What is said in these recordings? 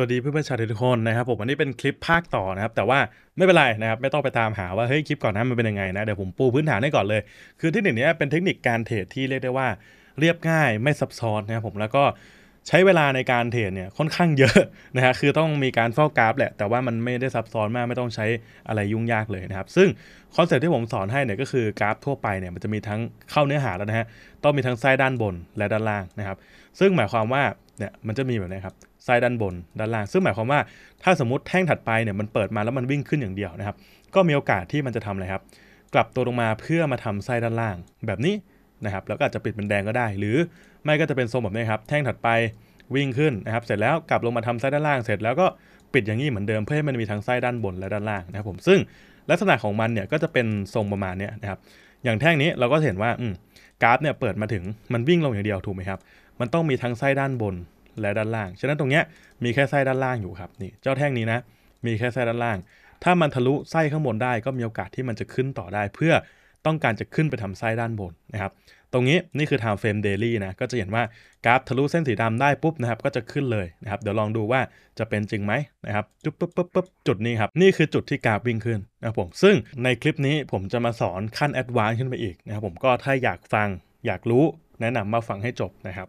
สวัสดีเพื่อนเพื่อนชาวทุกคนนะครับ ผมอันนี้เป็นคลิปภาคต่อนะครับ แต่ว่าไม่เป็นไรนะครับไม่ต้องไปตามหาว่าเฮ้ยคลิปก่อนนั้นมันเป็นยังไง นะ เดี๋ยวผมปูพื้นฐานให้ก่อนเลย คือที่หนึ่งนี้เป็นเทคนิคการเทรดที่เรียกได้ว่าเรียบง่ายไม่ซับซ้อนนะครับผมแล้วก็ใช้เวลาในการเทรดเนี่ยค่อนข้างเยอะนะฮะคือต้องมีการเฝ้ากราฟแหละแต่ว่ามันไม่ได้ซับซ้อนมากไม่ต้องใช้อะไรยุ่งยากเลยนะครับ ซึ่งคอนเซ็ปที่ผมสอนให้เนี่ยก็คือกราฟทั่วไปเนี่ยมันจะมีทั้งเข้าเนื้อหาแล้วนะฮะต้องมีทั้งไส้ด้านบนและด้านล่างนะครับ ซึ่งหมายความว่าเนี่ยมันจะมีแบบนี้ครับซ้ายด้านบนด้านล่างซึ่งหมายความว่าถ้าสมมติแท่งถัดไปเนี่ยมันเปิดมาแล้วมันวิ่งขึ้นอย่างเดียวนะครับก็มีโอกาสที่มันจะทำอะไรครับกลับตัวลงมาเพื่อมาทำไส้ด้านล่าง แบบนี้นะครับแล้วก็อาจจะปิดเป็นแดงก็ได้ หรือไม่ก็จะเป็นทรงแบบนี้ครับแท่งถัดไปวิ่งขึ้นนะครับเสร็จแล้วกลับลงมาทำไส้ด้านล่างเสร็จแล้วก็ปิดอย่างนี้เหมือนเดิมเพื่อให้มันมีทั้งไส้ด้านบนและด้านล่างนะครับผมซึ่งลักษณะของมันเนี่ยก็จะเป็นทรงประมาณนี้นะครับอย่างแท่งนี้เราก็เห็นว่าอืกราฟเนี่ยเปิดมาถึงมันวิ่งลงอย่างเดียวถูกไหมครับมันต้องมีทั้งไส้ด้านบนและด้านล่างฉะนั้นตรงเนี้ยมีแค่ไส้ด้านล่างอยู่ครับ นี่ เจ้าแท่งนี้นะ มีแค่ไส้ด้านล่าง ถ้ามันทะลุไส้ข้างบนได้ก็มีโอกาสที่มันจะขึ้นต่อได้เพื่อต้องการจะขึ้นไปทำไส้ด้านบนนะครับ ตรงนี้นี่คือ time frame daily นะ ก็จะเห็นว่ากราฟทะลุเส้นสีดำได้ปุ๊บนะครับก็จะขึ้นเลยนะครับ เดี๋ยวลองดูว่าจะเป็นจริงไหมนะครับจุ๊บปุ๊บปุ๊บปุ๊บจุดนี้ครับนี่คือจุดที่กราฟวิ่งขึ้นนะผม ซึ่งในคลิปนี้ผมจะมาสอนขั้นแอดวานซ์ขึ้นไปอีกนะครับผมก็ถ้าอยากฟังอยากรู้แนะนำมาฟังให้จบนะครับ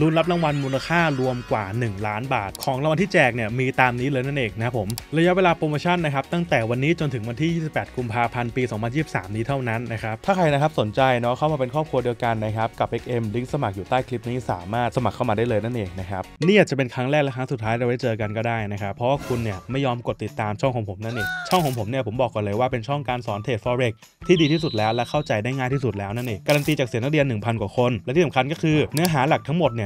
ลุ้นรับรางวัลมูลค่ารวมกว่า 1 ล้านบาท ของรางวัลที่แจกเนี่ยมีตามนี้เลยนั่นเองนะครับผมระยะเวลาโปรโมชั่นนะครับ ตั้งแต่วันนี้จนถึงวันที่ 28 กุมภาพันธ์ปี2023 นี้เท่านั้นนะครับถ้าใครนะครับสนใจเนาะเข้ามาเป็นครอบครัวเดียวกันนะครับ กับ XM ลิงก์สมัครอยู่ใต้คลิปนี้สามารถสมัครเข้ามาได้เลยนั่นเองนะครับนี่อาจจะเป็นครั้งแรกและครั้งสุดท้ายเราได้เจอกันก็ได้นะครับเพราะคุณเนี่ยไม่ยอมกดติดตามช่องของผมนั่นเองช่องของผมเนี่ยผมบอกก่อนเลยว่าเป็นช่องการสอนเทรด forex ที่ดีที่สุดแล้วและเข้าใจได้ง่ายที่สุดแล้วนั่นเองการันตีจากเสียงนักเรียน1,000 กว่าคนและที่สำคัญก็คือเนื้อหาหลักทั้งหมดเนี่ย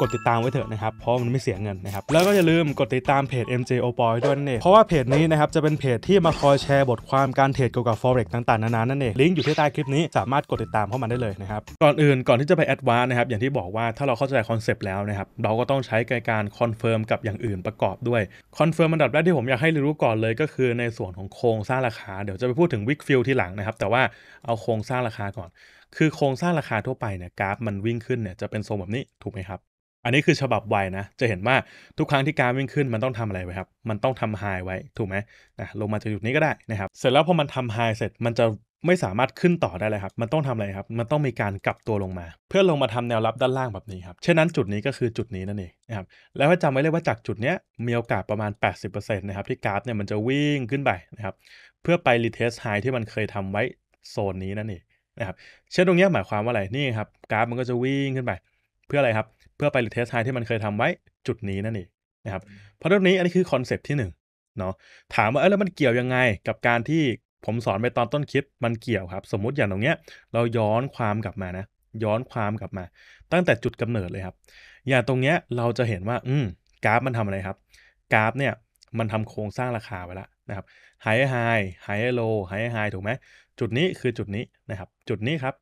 กดติดตามไว้เถอะนะครับ เพราะมันไม่เสียเงินนะครับ แล้วก็อย่าลืมกดติดตามเพจ MJ o p o y ด้วยนั่นเองเพราะว่าเพจนี้นะครับจะเป็นเพจที่มาคอยแชร์บทความการเทรดเกี่ยวกับ forex ต่าง ๆ นานานั่นเอง ลิงก์อยู่ที่ใต้คลิปนี้สามารถกดติดตามเข้ามาได้เลยนะครับ ก่อนอื่นก่อนที่จะไปแอดวานนะครับ อย่างที่บอกว่าถ้าเราเข้าใจคอนเซปต์แล้วนะครับ เราก็ต้องใช้การคอนเฟิร์มกับอย่างอื่นประกอบด้วยคอนเฟิร์มอันดับแรกที่ผมอยากให้รู้ก่อนเลยก็คือในส่วนของโครงสร้างราคา เดี๋ยวจะไปพูดถึงวิกฟิลที่หลังนะครับ แต่ว่าเอาโครงสร้างราคาก่อน คือโครงสร้างราคาทั่วไปเนี่ยกราฟมันวิ่งขึ้นเนี่ยจะเป็นทรงแบบนี้ถูกไหมครับอันนี้คือฉบับไวนะ จะเห็นว่าทุกครั้งที่การวิ่งขึ้นมันต้องทำอะไรไว้ครับ มันต้องทำไฮไว้ถูกไหมนะ ลงมาจากจุดนี้ก็ได้นะครับ เสร็จแล้วพอมันทำไฮเสร็จมันจะไม่สามารถขึ้นต่อได้เลยครับ มันต้องทำอะไรครับ มันต้องมีการกลับตัวลงมา เพื่อลงมาทำแนวรับด้านล่างแบบนี้ครับเช่นนั้นจุดนี้ก็คือจุดนี้นั่นเองนะครับ แล้วจำจำไว้เลยว่าจากจุดนี้มีโอกาสประมาณ 80%นะครับที่กราฟเนี่ยมันจะวิ่งขึ้นไปนะครับ เพื่อไปรีเทสไฮที่มันเคยทำไว้โซนนี้นั่นเองนะครับ เช่นตรงนี้หมายความว่าอะไรนี่ครับกราฟมันก็จะวิ่งขึ้นไปเพื่ออะไรครับเพื่อไปรเทสไทที่มันเคยทำไว้ จุดนี้นั่นเองนะครับ เพราะตรงนี้อันนี้คือคอนเซปต์ที่1เนาะถามว่าเออแล้วมันเกี่ยวยังไง กับการที่ผมสอนไปตอนต้นคลิป มันเกี่ยวครับ สมมุติอย่างตรงเนี้ย เราย้อนความกลับมานะ ย้อนความกลับมาตั้งแต่จุดกำเนิดเลยครับอย่างตรงเนี้ยเราจะเห็นว่า อืมกราฟมันทำอะไรครับกราฟเนี่ยมันทำโครงสร้างราคาไว้แล้วนะครับไฮไฮไฮโลไฮไฮถูกไหมจุดนี้คือจุดนี้นะครับ จุดนี้ครับ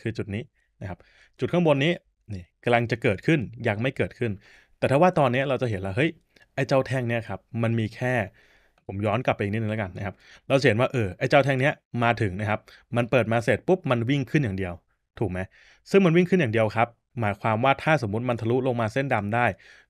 คือจุดนี้นะครับ จุดข้างบนนี้นี่กำลังจะเกิดขึ้น ยังไม่เกิดขึ้น แต่ถ้าว่าตอนนี้เราจะเห็นแล้วเฮ้ย ไอ้เจ้าแท่งเนี่ยครับ มันมีแค่ ผมย้อนกลับไปอีกนิดนึงแล้วกันนะครับ เราเห็นว่าเออ ไอ้เจ้าแท่งเนี้ยมาถึงนะครับ มันเปิดมาเสร็จปุ๊บ มันวิ่งขึ้นอย่างเดียว ถูกไหม ซึ่งมันวิ่งขึ้นอย่างเดียวครับ หมายความว่าถ้าสมมติมันทะลุลงมาเส้นดำได้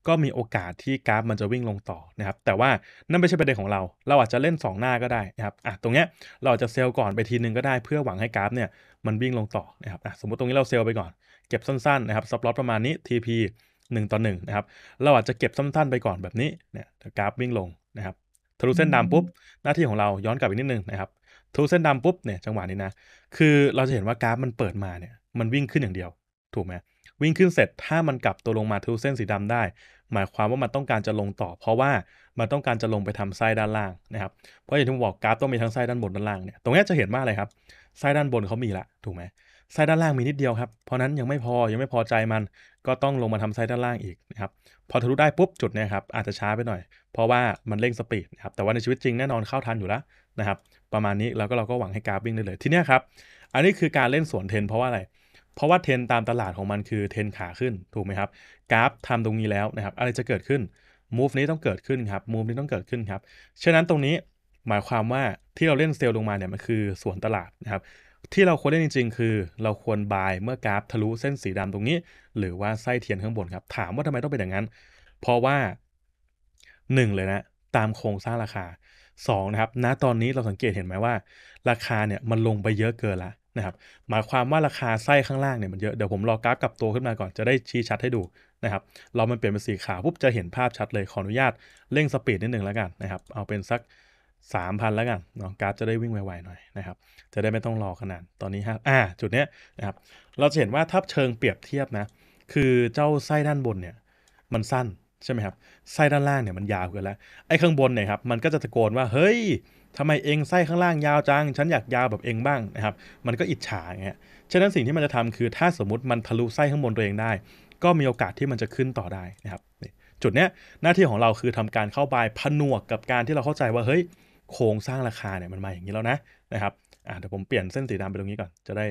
ก็มีโอกาสที่กราฟมันจะวิ่งลงต่อนะครับ แต่ว่านั่นไม่ใช่ประเด็นของเรา เราอาจจะเล่น 2 หน้าก็ได้นะครับ อ่ะ ตรงเนี้ยเราจะเซลล์ก่อนไปทีนึงก็ได้เพื่อหวังให้กราฟเนี่ยมันวิ่งลงต่อนะครับอ่ะสมมติตรงนี้เราเซลล์ไปก่อนเก็บสั้นๆนะครับซัล็อตประมาณนี้ TP 1ต่อ1นะครับเราอาจจะเก็บสั้นๆไปก่อนแบบนี้เนี่ยกราฟวิ่งลงนะครับทะลุเส้นดำปุ๊บ หน้าที่ของเราย้อนกลับอีกนิดนึงนะครับทะลุเส้นดำปุ๊บเนี่ยจังหวะนี้นะคือเราจะเห็นว่ากราฟมันเปิดมาเนี่ยมันวิ่งขึ้นอย่างเดียว ถูกไหมวิ่งขึ้นเสร็จถ้ามันกลับตัวลงมาทะลุเส้นสีดำได้ หมายความว่ามันต้องการจะลงต่อ เพราะว่ามันต้องการจะลงไปทำไส้ด้านล่างนะครับเพราะอย่างที่ผมบอกกราฟต้องมีทั้งไส้ด้านบนด้านล่างเนี่ยตรงนี้จะเห็นมากเลยครับไส้ด้านบนเขามีละถูกไหมได์ด้านล่างมีนิดเดียวครับ เพราะนั้นยังไม่พอยังไม่พอใจมันก็ต้องลงมาทำได์ด้านล่างอีกนะครับพอทะลุได้ปุ๊บจุดเนี่ยครับอาจจะช้าไปหน่อย เพราะว่ามันเร่งสปีดนะครับแต่ว่าในชีวิตจริงแน่นอนเข้าทันอยู่แล้วนะครับประมาณนี้แล้วก็เราก็หวังให้กราฟวิ่งได้เลยทีเนี้ยครับอันนี้คือการเล่นสวนเทนเพราะว่าอะไรเพราะว่าเทนตามตลาดของมันคือเทนขาขึ้น ถูกไหมครับกราฟทำตรงนี้แล้วนะครับอะไรจะเกิดขึ้นมูฟนี้ต้องเกิดขึ้นครับมูฟนี้ต้องเกิดขึ้นครับฉะนั้นตรงนี้หมายความว่าที่เราเล่นเซลล์ลงมาเนี่ยมันคือสวนตลาดนะครับที่เราควรเล่นจริงๆ คือเราควรบายเมื่อกราฟทะลุเส้นสีดำตรงนี้ หรือว่าไส้เทียนข้างบนครับ ถามว่าทำไมต้องเป็นอย่างนั้นเพราะว่า 1 เลยนะตามโครงสร้างราคา2นะครับณนะตอนนี้เราสังเกตเห็นไหมว่า ราคาเนี่ยมันลงไปเยอะเกินละนะครับหมายความว่าราคาไส้ข้างล่างเนี่ยมันเยอะ เดี๋ยวผมรอกราฟกลับตัวขึ้นมาก่อนจะได้ชี้ชัดให้ดูนะครับเรามันเปลี่ยนเป็นสีขาวปุ๊บจะเห็นภาพชัดเลยขออนุญาตเร่งสปีดนิดนึงแล้วกันนะครับเอาเป็นสักสามพันแล้วกันเนาะกราฟจะได้วิ่งไวๆหน่อยนะครับจะได้ไม่ต้องรอขนาดตอนนี้ฮะอ่าจุดเนี้ยนะครับเราจะเห็นว่าถ้าเชิงเปรียบเทียบนะคือเจ้าไส้ด้านบนเนี่ยมันสั้นใช่ไหมครับไส้ด้านล่างเนี่ยมันยาวเกินแล้วไอ้ข้างบนเนี่ยครับมันก็จะตะโกนว่าเฮ้ยทำไมเองไส้ข้างล่างยาวจังฉันอยากยาวแบบเองบ้างนะครับมันก็อิจฉาเงี้ยฉะนั้นสิ่งที่มันจะทำคือถ้าสมมติมันทะลุไส้ข้างบนตัวเองได้ ก็มีโอกาสที่มันจะขึ้นต่อได้นะครับจุดเนี้ยหน้าที่ของเราคือทำการเข้าไปผนวกกับการที่เราเข้าใจว่าเฮ้ยโครงสร้างราคาเนี่ย มันมาอย่างนี้แล้วนะ นะครับอ่าเดี๋ยวผมเปลี่ยนเส้นสีดำไปตรงนี้ก่อน จะได้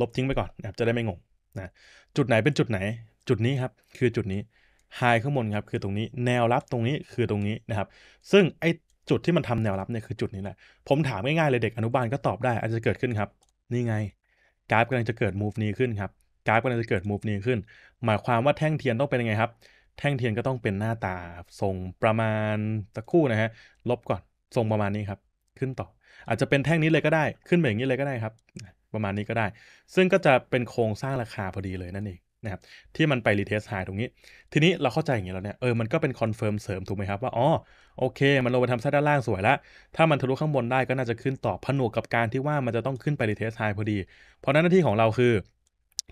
ลบทิ้งไปก่อนนะครับจะได้ไม่งงนะจุดไหนเป็นจุดไหนจุดนี้ครับ คือจุดนี้ไฮข้างบนครับคือตรงนี้แนวรับตรงนี้คือตรงนี้นะครับ ซึ่งไอจุดที่มันทำแนวรับเนี่ย คือจุดนี้แหละผมถามง่ายๆเลยเด็กอนุบาลก็ตอบได้อาจจะเกิดขึ้นครับ นี่ไงกราฟกำลังจะเกิดมูฟนี้ขึ้นครับกราฟกำลังจะเกิดมูฟนี้ขึ้นหมายความว่าแท่งเทียนต้องเป็นยังไงครับแท่งเทียนก็ต้องเป็นหน้าตาทรงประมาณตะคู่นะฮะลบก่อนทรงประมาณนี้ครับ ขึ้นต่อ อาจจะเป็นแท่งนี้เลยก็ได้ ขึ้นแบอย่างนี้เลยก็ได้ครับ ประมาณนี้ก็ได้ ซึ่งก็จะเป็นโครงสร้างราคาพอดีเลยนั่นเองนะครับ ที่มันไปรีเทสไฮตรงนี้ ทีนี้เราเข้าใจอย่างนี้แล้วเนี่ย เออ มันก็เป็นคอนเฟิร์มเสริมถูกไหมครับว่า อ๋อ โอเค มันลงไปทำไส้ด้านล่างสวยแล้ว ถ้ามันทะลุข้างบนได้ก็น่าจะขึ้นต่อผนวกกับการที่ว่ามันจะต้องขึ้นไปรีเทสไฮพอดี เพราะนั้นหน้าที่ของเราคือ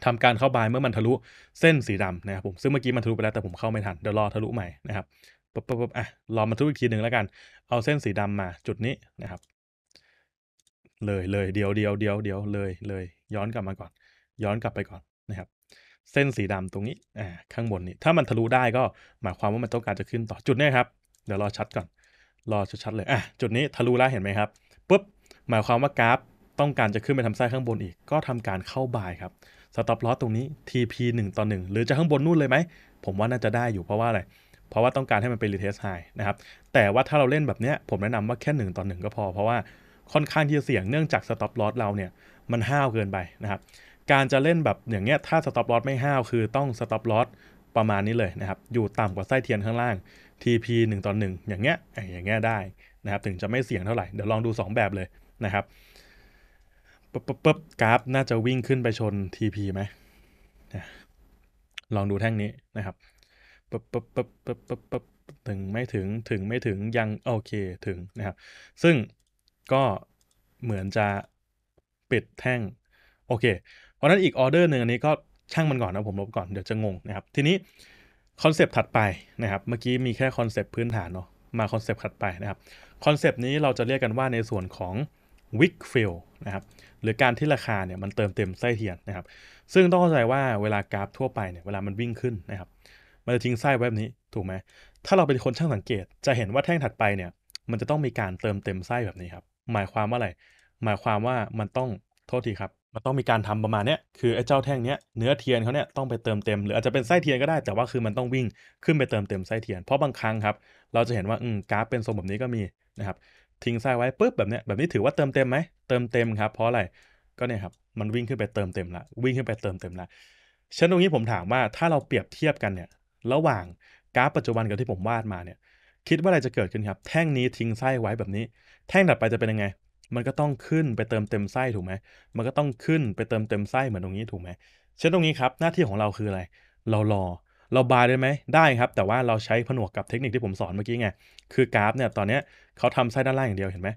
ทำการเข้าบายเมื่อมันทะลุเส้นสีดำนะครับผม ซึ่งเมื่อกี้มันทะลุไปแล้วแต่ผมเข้าไม่ทันเดี๋ยวรอทะลุใหม่นะครับปุ๊บปุ๊บป๊บอ่ะลองมาทุกอีกทีหนึ่งแล้วกัน เอาเส้นสีดำมาจุดนี้นะครับ เลยเลยเดียวเดียว เดียวเดียว เลยเลย ย้อนกลับมาก่อน ย้อนกลับไปก่อนนะครับ เส้นสีดำตรงนี้อ่าข้างบนนี้ถ้ามันทะลุได้ก็หมายความว่ามันต้องการจะขึ้นต่อ จุดนี้ครับ เดี๋ยวรอชัดก่อน รอชัดๆเลยอ่ะจุดนี้ทะลุแล้วเห็นไหมครับปุ๊บ หมายความว่ากราฟต้องการจะขึ้นไปทำไส้ข้างบนอีก ก็ทำการเข้าบายครับ สต็อปลอสตรงนี้ TP 1ต่อ1หรือจะข้างบนนู่นเลยไหม ผมว่าน่าจะได้อยู่เพราะว่าอะไรเพราะว่าต้องการให้มันเป็นรีเทสไฮนะครับ แต่ว่าถ้าเราเล่นแบบเนี้ยผมแนะนำว่าแค่1ต่อ1ก็พอ เพราะว่าค่อนข้างที่จะเสี่ยงเนื่องจากสต็อปลอสเราเนี่ย มันห้าวเกินไปนะครับ การจะเล่นแบบอย่างเงี้ยถ้าสต็อปลอสไม่ห้าว คือต้องสต็อปลอสประมาณนี้เลยนะครับ อยู่ต่ำกว่าไส้เทียนข้างล่าง TP 1ต่อ1อย่างเงี้ยอย่างเงี้ยได้นะครับ ถึงจะไม่เสี่ยงเท่าไหร่เดี๋ยวลองดู 2 แบบเลยนะครับปุ๊บปุ๊บกราฟ น่าจะวิ่งขึ้นไปชน TP ไหมลองดูแท่งนี้นะครับปึ๊บปึ๊บปึ๊บปึ๊บปึ๊บปึ๊บถึงไม่ถึงถึงไม่ถึง ยังโอเค ถึงนะครับ ซึ่งก็เหมือนจะปิดแท่งโอเค เพราะนั้นอีกออเดอร์หนึ่งอันนี้ก็ช่างมันก่อนนะผมลบก่อน เดี๋ยวจะงงนะครับ ทีนี้คอนเซปต์ถัดไปนะครับ เมื่อกี้มีแค่คอนเซปต์พื้นฐานเนาะ มาคอนเซปต์ถัดไปนะครับ คอนเซปต์นี้เราจะเรียกกันว่าในส่วนของวิกฟิลนะครับ หรือการที่ราคาเนี่ยมันเติมเต็มไส้เทียนนะครับ ซึ่งต้องเข้าใจว่าเวลากราฟทั่วไปเนี่ยเวลามันวิ่งขึ้นนะครับมันจะทิ้งไส้ไว้แบบนี้ ถูกไหมถ้าเราเป็นคนช่างสังเกต จะเห็นว่าแท่งถัดไปเนี่ย มันจะต้องมีการเติมเต็มไส้แบบนี้ครับ หมายความว่าอะไร หมายความว่ามันต้องโทษทีครับ มันต้องมีการทำประมาณนี้คือไอ้เจ้าแท่งเนี้ยเนื้อเทียนเขาเนี้ยต้องไปเติมเต็มหรืออาจจะเป็นไส้เทียนก็ได้แต่ว่าคือมันต้องวิ่งขึ้นไปเติมเต็มไส้เทียน เพราะบางครั้งครับเราจะเห็นว่าอืมกราฟเป็นทรงแบบนี้ก็มีนะครับทิ้งไส้ไว้ปุ๊บแบบเนี้ยแบบนี้ถือว่าเติมเต็มไหมเติมเต็มครับ เพราะอะไรก็เนี่ยครับมันวิ่งขึ้นไปเติมเต็มละวิ่งขึ้นไปเติมเต็มละฉะนั้นตรงนี้ผมถามว่าถ้าเราเปรียบเทียบกันเนี่ยระหว่างกราฟปัจจุบันกับที่ผมวาดมาเนี่ย คิดว่าอะไรจะเกิดขึ้นครับแท่งนี้ทิ้งไส้ไว้แบบนี้ แท่งถัดไปจะเป็นยังไง มันก็ต้องขึ้นไปเติมเต็มไส้ถูกไหมมันก็ต้องขึ้นไปเติมเต็มไส้ เหมือนตรงนี้ถูกไหมเช่นตรงนี้ครับ หน้าที่ของเราคืออะไร เรารอเราบายได้ไหมได้ครับแต่ว่าเราใช้ผนวกกับเทคนิคที่ผมสอนเมื่อกี้ไงคือกราฟเนี่ยตอนนี้เขาทำไส้ด้านล่างอย่างเดียวเห็นไหม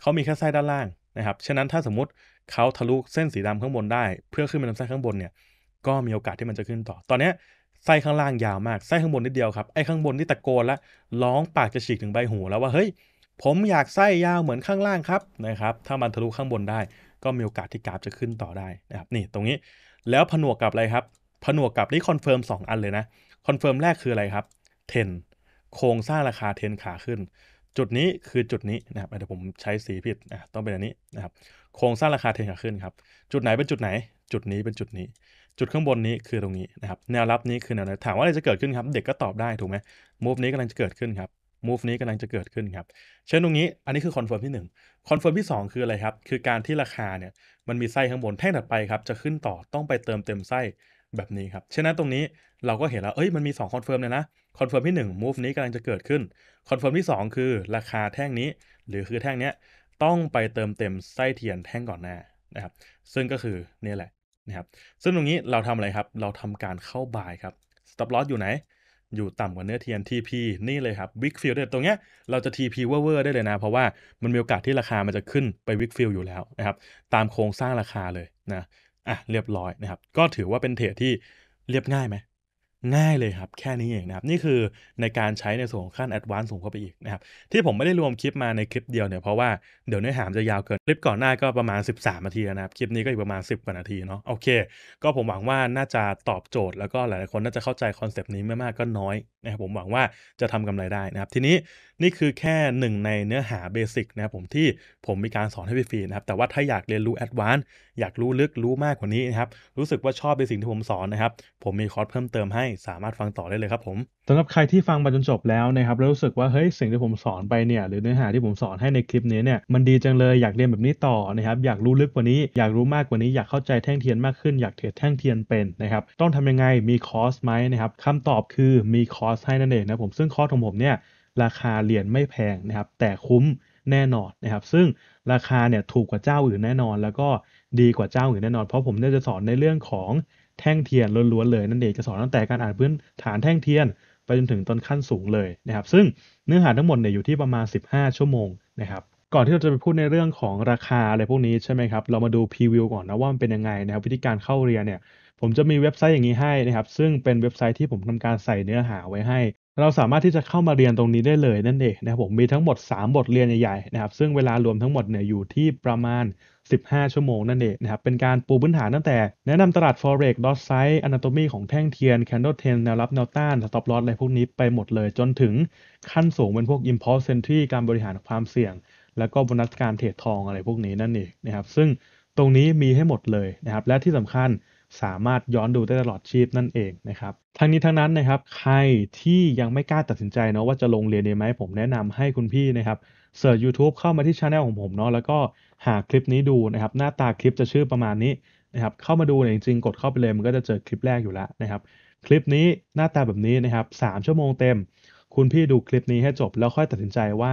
เขามีแค่ไส้ด้านล่างนะครับฉะนั้นถ้าสมมติเขาทะลุเส้นสีดำข้างบนได้ เพื่อขึ้นไปทำไส้ข้างบนเนี่ยก็มีโอกาสที่มันจะขึ้นต่อ ตอนนี้ไส้ข้างล่างยาวมาก ไส้ข้างบนนิดเดียวครับ ไอ้ข้างบนนี่ตะโกนละร้องปากจะฉีกถึงใบหูแล้วว่า เฮ้ย ผมอยากไส้ยาวเหมือนข้างล่างครับ นะครับ ถ้ามันทะลุข้างบนได้ ก็มีโอกาสที่กราฟจะขึ้นต่อได้นะครับ นี่ ตรงนี้ แล้วผนวกกับอะไรครับ ผนวกกับนี่คอนเฟิร์ม2 อันเลยนะ คอนเฟิร์มแรกคืออะไรครับ เทนโครงสร้างราคาเทนขาขึ้น จุดนี้คือจุดนี้นะครับ เดี๋ยวผมใช้สีผิดต้องเป็นอันนี้นะครับ โครงสร้างราคาเทนขาขึ้นครับ จุดไหนเป็นจุดไหน จุดนี้เป็นจุดนี้จุดข้างบนนี้คือตรงนี้นะครับแนวรับนี้คือแนวไหนถามว่าอะไรจะเกิดขึ้นครับเด็กก็ตอบได้ถูกไหมมูฟนี้กำลังจะเกิดขึ้นครับมูฟนี้กำลังจะเกิดขึ้นครับเช่นตรงนี้ อันนี้คือคอนเฟิร์มที่1คอนเฟิร์มที่2 คืออะไรครับคือการที่ราคาเนี่ยมันมีไส้ข้างบนแท่งถัดไปครับจะขึ้นต่อต้องไปเติมเต็มไส้แบบนี้ครับฉะนั้นตรงนี้เราก็เห็นแล้วเอ้ยมันมี2คอนเฟิร์มเลยนะคอนเฟิร์มที่1 move นี้กำลังจะเกิดขึ้นคอนเฟิร์มที่2 คือราคาแท่งนี้ หรือคือแท่งเนี้ยต้องไปเติมเต็มไส้เทียนแท่งก่อนหน้านะครับซึ่งก็คือนี่แหละนะครับซึ่งตรงนี้เราทำอะไรครับ เราทำการเข้าบายครับสต็อปลอสอยู่ไหน อยู่ต่ำกว่าเนื้อเทียน TP นี่เลยครับ wick fill เด็ตรงเนี้ยเราจะ TP เวอร์ได้เลยนะ เพราะว่ามันมีโอกาสที่ราคามันจะขึ้นไป wick f i l ์อยู่แล้วนะครับตามโครงสร้างราคาเลยนะอ่ะเรียบร้อยนะครับ ก็ถือว่าเป็นเทรดที่เรียบง่ายไหมง่ายเลยครับแค่นี้เองนะครับนี่คือในการใช้ในส่วนของขั้นแอดวานซ์สูงเข้าไปอีกนะครับที่ผมไม่ได้รวมคลิปมาในคลิปเดียวเนี่ยเพราะว่าเดี๋ยวเนื้อหามจะยาวเกินคลิปก่อนหน้าก็ประมาณ 13นาทีนะครับคลิปนี้ก็อีกประมาณ 10กว่านาทีเนาะโอเค ก็ผมหวังว่าน่าจะตอบโจทย์ แล้วก็หลายๆคนน่าจะเข้าใจคอนเซปต์นี้ไม่มากก็น้อยนะครับผมหวังว่าจะทำกำไรได้นะครับทีนี้นี่คือแค่หนึ่งในเนื้อหาเบสิกนะครับผมที่ผมมีการสอนให้ฟรีนะครับแต่ว่าถ้าอยากเรียนรู้แอดวานซ์อยากรู้ลึกรู้มากกว่านี้นะครับรู้สึกว่าชอบในสิ่งที่ผมสอนนะครับผมมีคอร์สเพิ่มเติมให้สามารถฟังต่อได้เลยครับผมสำหรับใครที่ฟังมาจนจบแล้วนะครับแล้วรู้สึกว่าเฮ้ยสิ่งที่ผมสอนไปเนี่ยหรือเนื้อหาที่ผมสอนให้ในคลิปนี้เนี่ยมันดีจังเลยอยากเรียนแบบนี้ต่อนะครับอยากรู้ลึกกว่านี้อยากรู้มากกว่านี้ อยากเข้าใจแท่งเทียนมากขึ้นอยากเทรดแท่งเทียนเป็นนะครับต้องทำยังไงมีคอร์สไหมนะครับคำตอบคือมีคอร์สให้นั่นเองนะผมซึ่งคอร์สของผมเนี่ยราคาเหรียญไม่แพงนะครับแต่คุ้มแน่นอนนะครับซึ่งราคาเนี่ยถูกกว่าเจ้าอื่นแน่นอน แล้วก็ดีกว่าเจ้าอื่นแน่นอนเพราะผมเนี่ยจะสอนในเรื่องของแท่งเทียนล้วนๆเลยนั่นเองจะสอนตั้งแต่การอ่านพื้นฐานแท่งเทียน ไปจนถึงต้นขั้นสูงเลยนะครับซึ่งเนื้อหาทั้งหมดเนี่ยอยู่ที่ประมาณ 15 ชั่วโมงนะครับก่อนที่เราจะไปพูดในเรื่องของราคาอะไรพวกนี้ใช่ไหมครับ เรามาดูพรีวิวก่อนนะว่ามันเป็นยังไงนะครับวิธีการเข้าเรียนเนี่ย ผมจะมีเว็บไซต์อย่างนี้ให้นะครับ ซึ่งเป็นเว็บไซต์ที่ผมทำการใส่เนื้อหาไว้ให้ เราสามารถที่จะเข้ามาเรียนตรงนี้ได้เลยนั่นเองนะครับ ผมมีทั้งหมด 3 บทเรียนใหญ่ๆ นะครับ ซึ่งเวลารวมทั้งหมดเนี่ยอยู่ที่ประมาณ 15 ชั่วโมงนั่นเองนะครับ เป็นการปูพื้นฐานตั้งแต่แนะนำตลาด forex dot site anatomy ของแท่งเทียน candle t e n แนวรับ แนวต้าน stop loss อะไรพวกนี้ไปหมดเลย จนถึงขั้นสูงเป็นพวก impulse entry การบริหารความเสี่ยงแล้วก็โบนัสการเทรดทองอะไรพวกนี้นั่นเองนะครับ ซึ่งตรงนี้มีให้หมดเลยนะครับ และที่สำคัญสามารถย้อนดูได้ตลอดชีพนั่นเองนะครับทั้งนี้ทั้งนั้นนะครับ ใครที่ยังไม่กล้าตัดสินใจเนาะว่าจะลงเรียนดีไหม ผมแนะนำให้คุณพี่นะครับเสิร์ชยู u t u b e เข้ามาที่ช anel ของผมเนาะแล้วก็หาคลิปนี้ดูนะครับ หน้าตาคลิปจะชื่อประมาณนี้นะครับเข้ามาดูเนี่ยจริงๆกดเข้าไปเลยมันก็จะเจอคลิปแรกอยู่แล้วนะครับคลิปนี้หน้าตาแบบนี้นะครับ3ชั่วโมงเต็ม คุณพี่ดูคลิปนี้ให้จบแล้วค่อยตัดสินใจว่า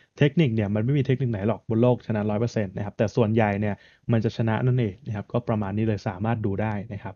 เทคนิคเนี่ยมันไม่มีเทคนิคไหนหรอก บนโลกชนะ 100%นะครับ แต่ส่วนใหญ่เนี่ยมันจะชนะนั่นเองนะครับ ก็ประมาณนี้เลยสามารถดูได้นะครับ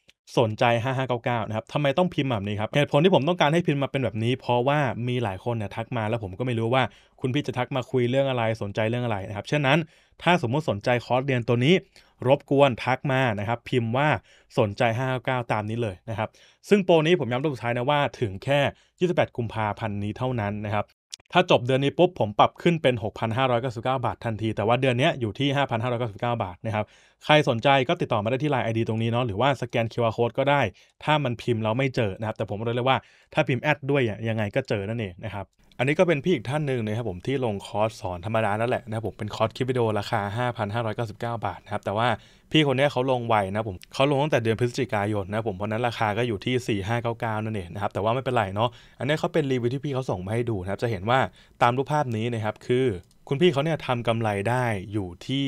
สนใจ 5599 นะครับทำไมต้องพิมพ์แบบนี้ครับ เหตุผลที่ผมต้องการให้พิมพ์มาเป็นแบบนี้ เพราะว่ามีหลายคนเนี่ยทักมาแล้วผมก็ไม่รู้ว่าคุณพี่จะทักมาคุยเรื่องอะไร สนใจเรื่องอะไรนะครับเช่นนั้นถ้าสมมุติสนใจคอร์สเรียนตัวนี้รบกวนทักมานะครับ พิมพ์ว่าสนใจ599 ตามนี้เลยนะครับ ซึ่งโปรนี้ผมย้ำตองสุดท้ายนะว่าถึงแค่ 28 กุมภาพันธ์นี้เท่านั้นนะครับ ถ้าจบเดือนนี้ปุ๊บผมปรับขึ้นเป็น 6,599 บาททันที แต่ว่าเดือนนี้อยู่ที่ 5,599 บาทนะครับใครสนใจก็ติดต่อมาได้ที่ไ i n e ID ตรงนี้เนาะหรือว่าสแกน QR Code ก็ได้ ถ้ามันพิมพ์แล้วไม่เจอนะครับแต่ผมบอกเลยว่าถ้าพิมพ์แอดด้วยยังไงก็เจอนั่นเองนะครับอันนี้ก็เป็นพี่อีกท่านหนึ่งนะครับผมที่ลงคอร์สสอนธรรมดานั่นแหละนะครับผมเป็นคอร์สคลิปวิดีโอราคา 5,599 บาทนะครับแต่ว่าพี่คนนี้เขาลงไวนะผมเขาลงตั้งแต่เดือนพฤศจิกายนนะผมเพราะนั้นราคาก็อยู่ที่4599นั่นเองนะครับแต่ว่าไม่เป็นไรเนาะอันนี้เขาเป็นรีวิวที่พี่เขาส่งมาให้ดูนะครับจะเห็นว่าตามรูปภาพนี้นะครับคือคุณพี่เขาเนี่ยทำกำไรได้อยู่ที่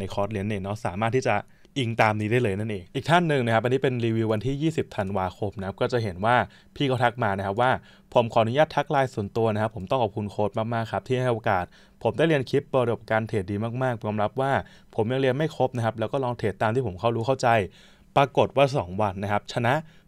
ในคอร์สเรียนเนี่ยเนาะสามารถที่จะอิงตามนี้ได้เลยนั่นเอง อีกท่านหนึ่งนะครับอันนี้เป็นรีวิววันที่ 20ธันวาคมนะครับก็จะเห็นว่าพี่เขาทักมานะครับว่าผมขออนุญาตทักไลน์ส่วนตัวนะครับผมต้องขอบคุณโค้ดมาก ๆ ครับ ที่ให้โอกาส ผมได้เรียนคลิปประสบการณ์เทรดดีมากๆยอมรับว่า ผมยังเรียนไม่ครบนะครับแล้วก็ลองเทรดตามที่ผมเข้ารู้เข้าใจ ปรากฏว่า 2 วันนะครับชนะ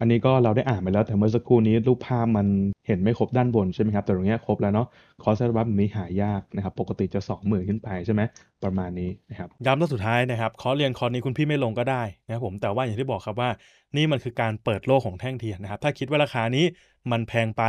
อันนี้ก็เราได้อ่านไปแล้วแต่เมื่อสักครู่นี้ รูปภาพมันเห็นไม่ครบด้านบนใช่ไหมครับแต่ตรงนี้ครบแล้วเนาะคอร์สบัฟนี้หายากนะครับปกติจะ2มื่นขึ้นไปใช่ไหมประมาณนี้นะครับย้ำรอบสุดท้ายนะครับคอร์สเรียนคอร์สนี้คุณพี่ไม่ลงก็ได้นะครับผมแต่ว่าอย่างที่บอกครับว่านี่มันคือการเปิดโลกของแท่งเทียนนะครับถ้าคิดว่าราคานี้มันแพงไป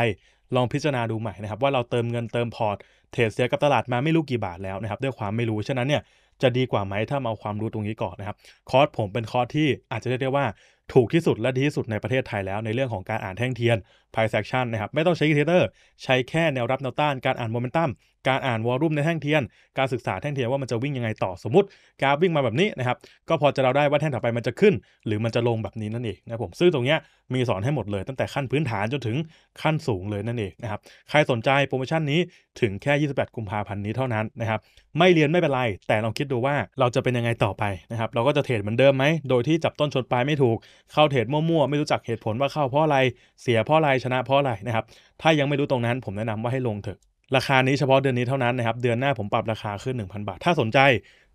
ลองพิจารณาดูใหม่นะครับว่าเราเติมเงินเติมพอร์ตเทรดเสียกับตลาดมาไม่รู้กี่บาทแล้วนะครับด้วยความไม่รู้ฉะนั้นเนี่ยจะดีกว่าไหมถ้ามาเอาความรู้ตรงนี้ก่อนนะครับคอร์สผมเป็นคอร์สที่อาจจะเรียกได้ว่าถูกที่สุดและดีที่สุดในประเทศไทยแล้วในเรื่องของการอ่านแท่งเทียนไพ่เซ็กชันนะครับ ไม่ต้องใช้อินเทอร์ ใช้แค่แนวรับแนวต้านการอ่านโมเมนตัมการอ่านวอลลุ่มในแท่งเทียน การศึกษาแท่งเทียนว่ามันจะวิ่งยังไงต่อสมมติกราฟวิ่งมาแบบนี้นะครับก็พอจะเราได้ว่าแท่งถัดไปมันจะขึ้น หรือมันจะลงแบบนี้นั่นเองนะผมซึ่งตรงเนี้ยมีสอนให้หมดเลย ตั้งแต่ขั้นพื้นฐานจนถึงขั้นสูงเลยนั่นเองนะครับใครสนใจโปรโมชั่นนี้ถึงแค่ 28กุมภาพันธ์นี้เท่านั้นนะครับไม่เรียนไม่เป็นไร แต่ลองคิดดูว่าเราจะเป็นยังไงต่อไปนะครับเราก็จะเทรดเหมือนเดิมไหมโดยที่จับต้นชนปลายไม่ถูกเข้าเทรดมั่วๆไม่รู้จักเหตุผลว่าเข้าเพราะอะไร เสียเพราะอะไรชนะเพราะอะไรนะครับถ้ายังไม่รู้ตรงนั้นผมแนะนำว่าให้ลงเถอะราคานี้เฉพาะเดือนนี้เท่านั้นนะครับ เดือนหน้าผมปรับราคาขึ้น 1,000 บาท ถ้าสนใจ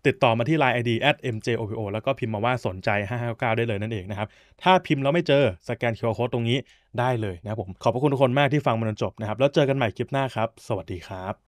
ติดต่อมาที่ Line ID at mjopo แล้วก็พิมพ์มาว่าสนใจ 559 ได้เลยนั่นเองนะครับ ถ้าพิมพ์แล้วไม่เจอสแกน QR Code ตรงนี้ได้เลยนะครับผม ขอบพระคุณทุกคนมากที่ฟังมาจนจบนะครับ แล้วเจอกันใหม่คลิปหน้าครับ สวัสดีครับ